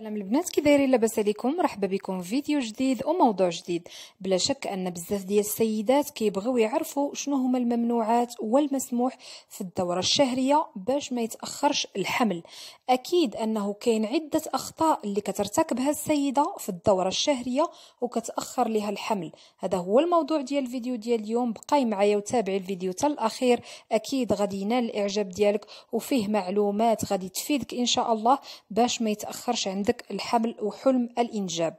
سلام البنات كي دايرين لاباس عليكم مرحبا بكم في فيديو جديد وموضوع جديد بلا شك ان بزاف ديال السيدات كيبغيو يعرفوا شنو هما الممنوعات والمسموح في الدوره الشهريه باش ما يتاخرش الحمل اكيد انه كاين عده اخطاء اللي كترتكبها السيده في الدوره الشهريه وكتاخر لها الحمل هذا هو الموضوع ديال الفيديو ديال اليوم بقاي معايا وتابعي الفيديو حتى الاخير اكيد غادي ينال الاعجاب ديالك وفيه معلومات غادي تفيدك ان شاء الله باش ما يتاخرش عندك عندك الحمل وحلم الإنجاب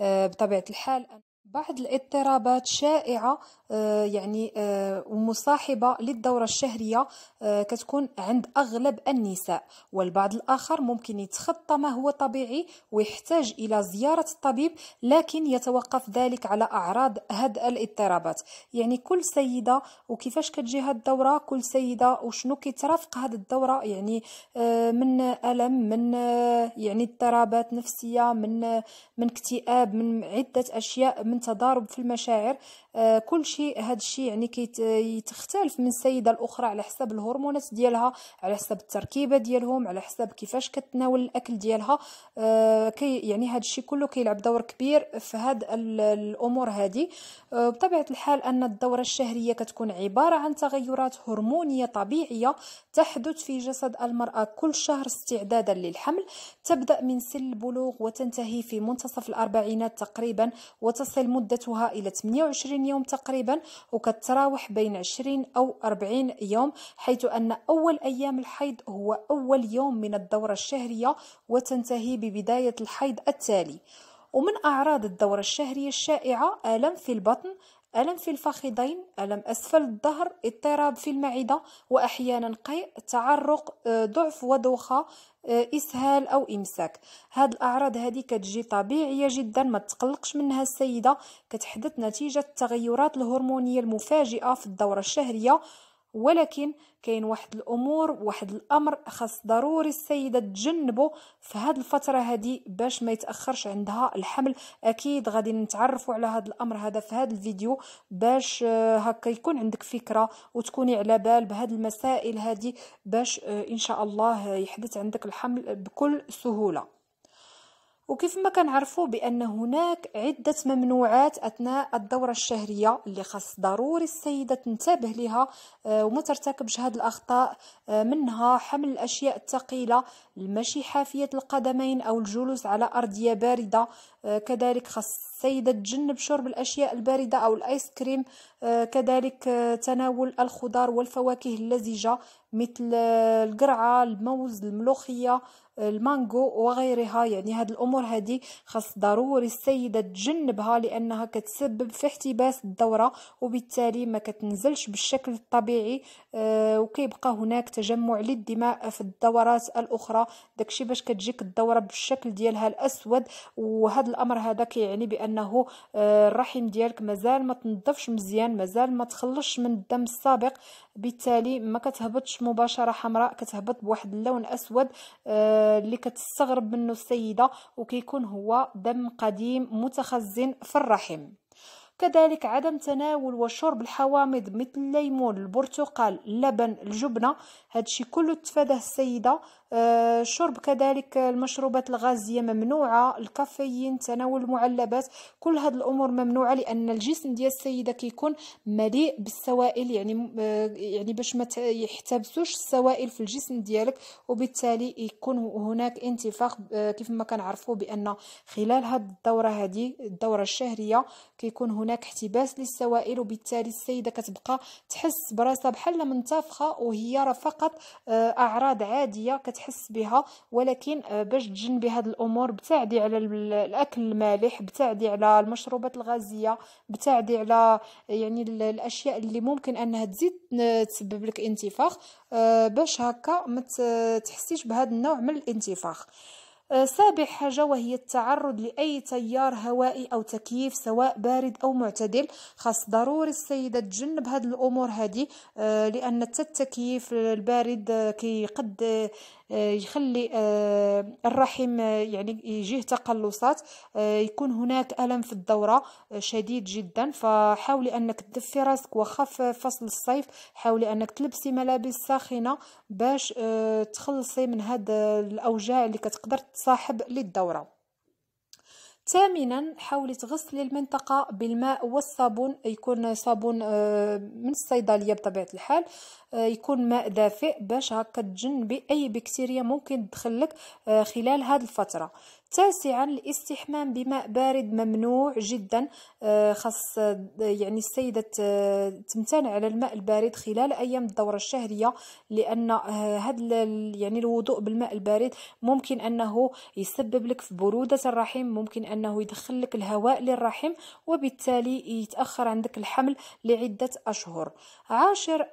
آه، بطبيعة الحال بعض الاضطرابات شائعة آه، يعني آه، ومصاحبة للدورة الشهرية آه، كتكون عند أغلب النساء والبعض الآخر ممكن يتخطى ما هو طبيعي ويحتاج إلى زيارة الطبيب لكن يتوقف ذلك على أعراض هاد الاضطرابات يعني كل سيدة وكيفاش كتجي هاد الدورة كل سيدة وشنو كيترافق هاد الدورة يعني من ألم من يعني اضطرابات نفسية من من اكتئاب من عدة أشياء من تضارب في المشاعر كل شيء كي هذا الشيء يعني كيتختلف من السيده الاخرى على حسب الهرمونات ديالها على حسب التركيبه ديالهم على حسب كيفاش كتناول الاكل ديالها آه كي يعني هذا الشيء كله كيلعب دور كبير في هاد الامور هذه آه بطبيعه الحال ان الدوره الشهريه كتكون عباره عن تغيرات هرمونيه طبيعيه تحدث في جسد المراه كل شهر استعدادا للحمل تبدا من سن البلوغ وتنتهي في منتصف الاربعينات تقريبا وتصل مدتها الى 28 يوم تقريبا تقريبا وكتراوح بين 20 أو 40 يوم حيث أن أول أيام الحيض هو أول يوم من الدورة الشهرية وتنتهي ببداية الحيض التالي ومن أعراض الدورة الشهرية الشائعة آلم في البطن ألم في الفخذين ألم أسفل الظهر اضطراب في المعدة وأحيانا قيء تعرق آه، ضعف ودوخة آه، اسهال او امساك هاد الاعراض هذه كتجي طبيعيه جدا ما تقلقش منها السيده كتحدث نتيجه التغيرات الهرمونيه المفاجئه في الدوره الشهريه ولكن كاين واحد الامور واحد الامر خاص ضروري السيده تجنبه في هاد الفتره هادي باش ما يتاخرش عندها الحمل اكيد غادي نتعرفوا على هاد الامر هذا في هاد الفيديو باش آه، هكا يكون عندك فكره وتكوني على بال بهاد المسائل هادي باش آه، ان شاء الله يحدث عندك الحمل بكل سهوله وكيف ما كنعرفوا بان هناك عده ممنوعات اثناء الدوره الشهريه اللي خاص ضروري السيده تنتبه لها آه، وما ترتكبش هاد الاخطاء آه، منها حمل الاشياء الثقيله المشي حافيه القدمين او الجلوس على ارضيه بارده آه، كذلك خاص السيده تجنب شرب الاشياء البارده او الايس كريم كذلك تناول الخضار والفواكه اللزجه مثل القرعه الموز الملوخيه المانجو وغيرها يعني هاد الامور هذه خاص ضروري السيده تجنبها لانها كتسبب في احتباس الدوره وبالتالي ما كتنزلش بالشكل الطبيعي آه، وكيبقى هناك تجمع للدماء في الدورات الاخرى داكشي باش كتجيك الدوره بالشكل ديالها الاسود وهذا الامر هذا كيعني بانه آه، الرحم ديالك مازال ما تنظفش مزيان مازال ما تخلصش من الدم السابق بالتالي ما كتهبطش مباشره حمراء كتهبط بواحد اللون اسود أه اللي كتستغرب منه السيده وكيكون هو دم قديم متخزن في الرحم كذلك عدم تناول وشرب الحوامض مثل الليمون البرتقال اللبن الجبنة هادشي كله تفاداه السيدة آه، شرب كذلك المشروبات الغازية ممنوعة الكافيين تناول المعلبات كل هاد الأمور ممنوعة لأن الجسم ديال السيدة كيكون مليء بالسوائل يعني آه، يعني باش ما يحتبسوش السوائل في الجسم ديالك وبالتالي يكون هناك انتفاخ آه، كيف ما كنعرفوا بأن خلال هاد الدورة هذه الدورة الشهرية كيكون هناك هناك احتباس للسوائل وبالتالي السيده كتبقى تحس براسها بحال منتفخه وهي راه فقط آه، اعراض عاديه كتحس بها ولكن آه، باش تجنبي هاد الامور ابتعدي على الاكل المالح ابتعدي على المشروبات الغازيه ابتعدي على يعني الاشياء اللي ممكن انها تزيد آه، تسبب لك انتفاخ باش هكا ما تحسيش بهذا النوع من الانتفاخ سابع حاجة وهي التعرض لأي تيار هوائي أو تكييف سواء بارد أو معتدل خاص ضروري السيدة تجنب هاد الأمور هذه آه، لأن التكييف البارد آه، كيقد آه، آه، يخلي آه، الرحم آه، يعني يجيه تقلصات يكون هناك ألم في الدورة شديد جدا فحاولي أنك تدفي راسك واخا في فصل الصيف حاولي أنك تلبسي ملابس ساخنة باش تخلصي من هاد الأوجاع اللي كتقدر تصاحب للدورة ثامنا حاولي تغسلي المنطقة بالماء والصابون يكون صابون آه، من الصيدلية بطبيعة الحال آه، يكون ماء دافئ باش هكا تجنبي أي بكتيريا ممكن تدخلك آه، خلال هذه الفترة تاسعا الاستحمام بماء بارد ممنوع جدا آه، خاص آه، يعني السيدة آه، تمتنع على الماء البارد خلال أيام الدورة الشهرية لأن هذا يعني الوضوء بالماء البارد ممكن أنه يسبب لك في برودة الرحم ممكن أنه يدخل لك الهواء للرحم وبالتالي يتأخر عندك الحمل لعدة أشهر عاشر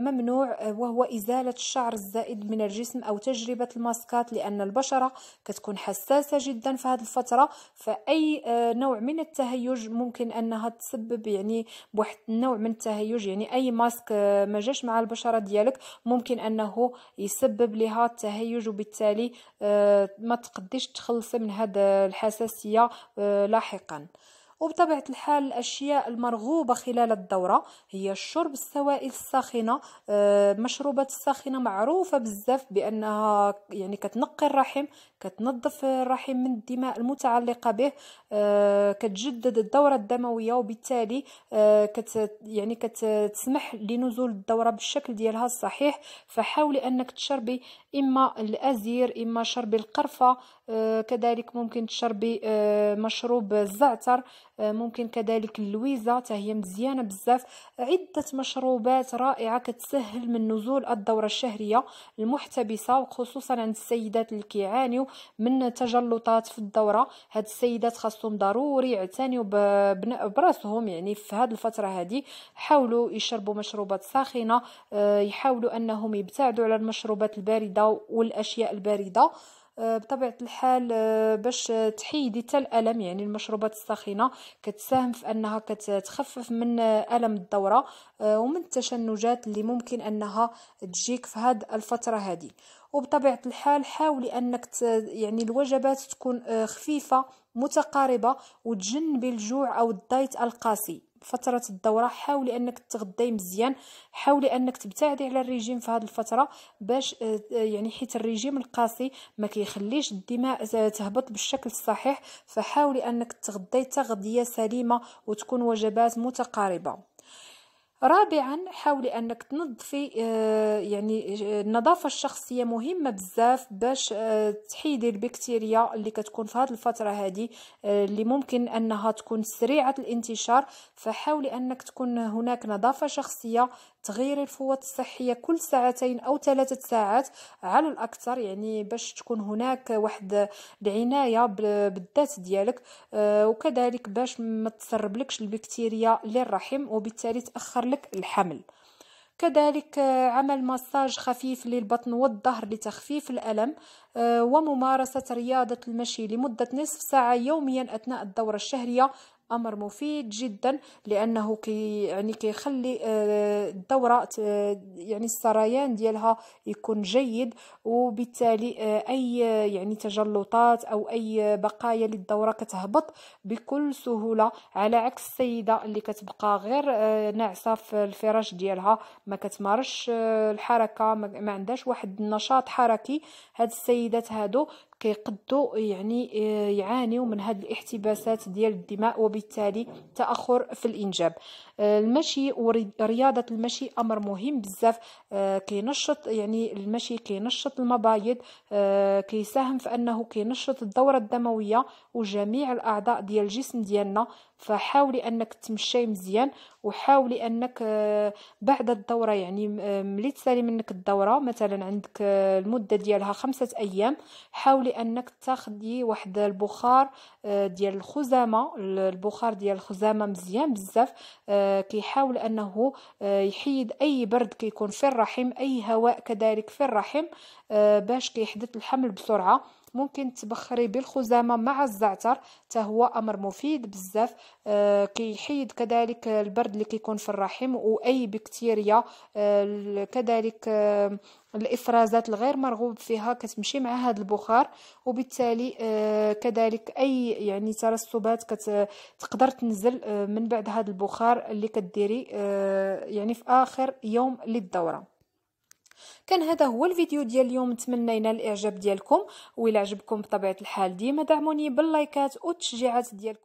ممنوع وهو إزالة الشعر الزائد من الجسم أو تجربة الماسكات لأن البشرة كتكون حساسة حساسه جدا في هذه الفترة فأي آه، نوع من التهيج ممكن أنها تسبب يعني بواحد النوع من التهيج يعني أي ماسك آه، ما جاش مع البشرة ديالك ممكن أنه يسبب لها التهيج وبالتالي آه، ما تقدش تخلصي من هذه الحساسية لاحقا وبطبيعة الحال الأشياء المرغوبة خلال الدورة هي الشرب السوائل الساخنة آه، مشروبات الساخنة معروفة بزاف بأنها يعني كتنقي الرحم كتنظف الرحم من الدماء المتعلقة به آه، كتجدد الدورة الدموية وبالتالي آه، كت يعني كتسمح لنزول الدورة بالشكل ديالها الصحيح فحاولي أنك تشربي إما الأزير إما شربي القرفة آه، كذلك ممكن تشربي آه، مشروب الزعتر آه، ممكن كذلك اللويزه هي مزيانه بزاف عده مشروبات رائعه كتسهل من نزول الدوره الشهريه المحتبسه وخصوصا عند السيدات اللي كيعانيو من تجلطات في الدوره هاد السيدات خاصهم ضروري يعتنيو براسهم يعني في هاد الفتره هادي حاولوا يشربوا مشروبات ساخنه يحاولوا انهم يبتعدوا على المشروبات البارده والاشياء البارده آه، بطبيعه الحال آه، باش تحيدي حتى الالم يعني المشروبات الساخنه كتساهم في انها كتخفف من آه، الم الدوره ومن التشنجات اللي ممكن انها تجيك في هاد الفتره هذه وبطبيعه الحال حاولي انك يعني الوجبات تكون خفيفه متقاربه وتجنبي الجوع او الدايت القاسي فتره الدوره حاولي انك تغدي مزيان حاولي انك تبتعدي على الريجيم في هذه الفتره باش آه، آه، يعني حيت الريجيم القاسي ما كيخليش الدماء تهبط بالشكل الصحيح فحاولي انك تغدي تغذيه سليمه وتكون وجبات متقاربه رابعا حاولي انك تنظفي آه، يعني آه، النظافه الشخصيه مهمه بزاف باش آه، تحيدي البكتيريا اللي كتكون في هذه الفتره هذه اللي ممكن انها تكون سريعه الانتشار فحاولي انك تكون هناك نظافه شخصيه تغيري الفوط الصحيه كل ساعتين او ثلاثه ساعات على الاكثر يعني باش تكون هناك واحد العنايه بالذات ديالك وكذلك باش ما لكش البكتيريا للرحم وبالتالي تاخر لك الحمل كذلك آه، عمل مساج خفيف للبطن والظهر لتخفيف الألم آه، وممارسة رياضة المشي لمدة نصف ساعة يوميا أثناء الدورة الشهرية امر مفيد جدا لانه كي يعني كيخلي آه، الدوره آه، يعني السريان ديالها يكون جيد وبالتالي آه، اي يعني تجلطات او اي بقايا للدوره كتهبط بكل سهوله على عكس السيده اللي كتبقى غير ناعسه في الفراش ديالها ما كتمارش الحركه ما عندهاش واحد النشاط حركي هاد السيدات هادو كيقدوا يعني آه، يعانيوا من هذه الاحتباسات ديال الدماء وبالتالي تاخر في الانجاب آه، المشي ورياضه المشي امر مهم بزاف آه، كينشط يعني المشي كينشط المبايض كيساهم في انه كينشط الدوره الدمويه وجميع الاعضاء ديال الجسم ديالنا فحاولي انك تمشي مزيان وحاولي انك آه، بعد الدوره يعني آه، ملي تسالي منك الدوره مثلا عندك آه، المده ديالها خمسة ايام حاولي انك تاخدي واحد البخار ديال الخزامه البخار ديال الخزامه مزيان بزاف كيحاول انه يحيد اي برد كيكون في الرحم اي هواء كذلك في الرحم باش كيحدث الحمل بسرعه ممكن تبخري بالخزامه مع الزعتر تهو امر مفيد بزاف آه كيحيد كذلك البرد اللي كيكون في الرحم واي بكتيريا آه كذلك آه الافرازات الغير مرغوب فيها كتمشي مع هذا البخار وبالتالي آه كذلك اي يعني ترسبات تقدر تنزل آه من بعد هذا البخار اللي كديري آه يعني في اخر يوم للدوره كان هذا هو الفيديو ديال اليوم نتمنى ينال الاعجاب ديالكم وإلا عجبكم بطبيعه الحال ديما دعموني باللايكات والتشجيعات ديالكم